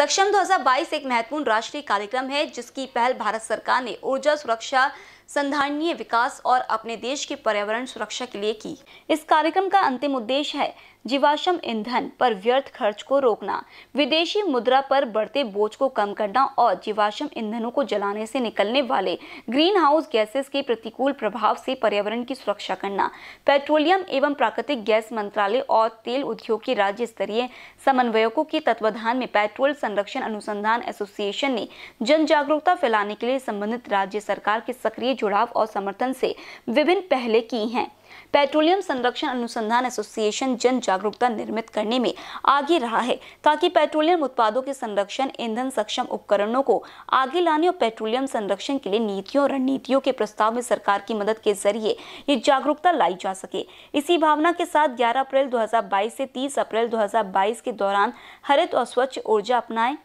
सक्षम 2022 एक महत्वपूर्ण राष्ट्रीय कार्यक्रम है जिसकी पहल भारत सरकार ने ऊर्जा सुरक्षा संधारणीय विकास और अपने देश के पर्यावरण सुरक्षा के लिए की इस कार्यक्रम का अंतिम उद्देश्य है जीवाश्म ईंधन पर व्यर्थ खर्च को रोकना विदेशी मुद्रा पर बढ़ते बोझ को कम करना और जीवाश्म ईंधनों को जलाने से निकलने वाले ग्रीन हाउस गैसेस के प्रतिकूल प्रभाव से पर्यावरण की सुरक्षा करना पेट्रोलियम एवं प्राकृतिक गैस मंत्रालय और तेल उद्योग के राज्य स्तरीय समन्वयकों के तत्वाधान में पेट्रोल संरक्षण अनुसंधान एसोसिएशन ने जन जागरूकता फैलाने के लिए संबंधित राज्य सरकार के सक्रिय जुड़ाव और समर्थन से विभिन्न पहले की हैं पेट्रोलियम संरक्षण अनुसंधान एसोसिएशन जन जागरूकता निर्मित करने में आगे रहा है ताकि पेट्रोलियम उत्पादों के संरक्षण ईंधन सक्षम उपकरणों को आगे लाने और पेट्रोलियम संरक्षण के लिए नीतियों और रणनीतियों के प्रस्ताव में सरकार की मदद के जरिए ये जागरूकता लाई जा सके इसी भावना के साथ 11 अप्रैल 2022 से 30 अप्रैल 2022 के दौरान हरित और स्वच्छ ऊर्जा अपनाएं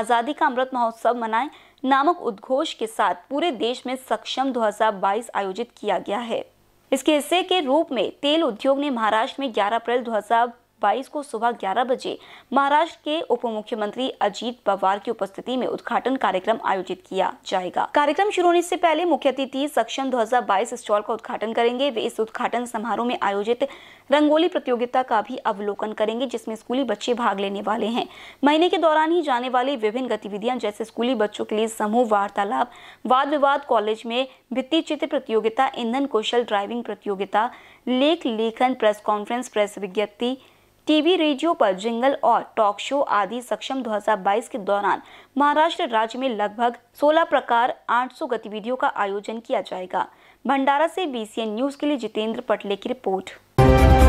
आज़ादी का अमृत महोत्सव मनाएं नामक उद्घोष के साथ पूरे देश में सक्षम 2022 आयोजित किया गया है इसके हिस्से के रूप में तेल उद्योग ने महाराष्ट्र में 11 अप्रैल 22 को सुबह 11 बजे महाराष्ट्र के उप मुख्यमंत्री अजीत पवार की उपस्थिति में उद्घाटन कार्यक्रम आयोजित किया जाएगा कार्यक्रम शुरू होने से पहले मुख्य अतिथि सक्षम 2022 स्टॉल का उद्घाटन करेंगे वे इस उद्घाटन समारोह में आयोजित रंगोली प्रतियोगिता का भी अवलोकन करेंगे जिसमें स्कूली बच्चे भाग लेने वाले हैं महीने के दौरान ही जाने वाली विभिन्न गतिविधियां जैसे स्कूली बच्चों के लिए समूह वार्तालाप वाद विवाद कॉलेज में भित्ति चित्र प्रतियोगिता ईंधन कौशल ड्राइविंग प्रतियोगिता लेख लेखन प्रेस कॉन्फ्रेंस प्रेस विज्ञप्ति टीवी रेडियो पर जिंगल और टॉक शो आदि सक्षम 2022 के दौरान महाराष्ट्र राज्य में लगभग 16 प्रकार 800 गतिविधियों का आयोजन किया जाएगा भंडारा से बीसीएन न्यूज के लिए जितेंद्र पटले की रिपोर्ट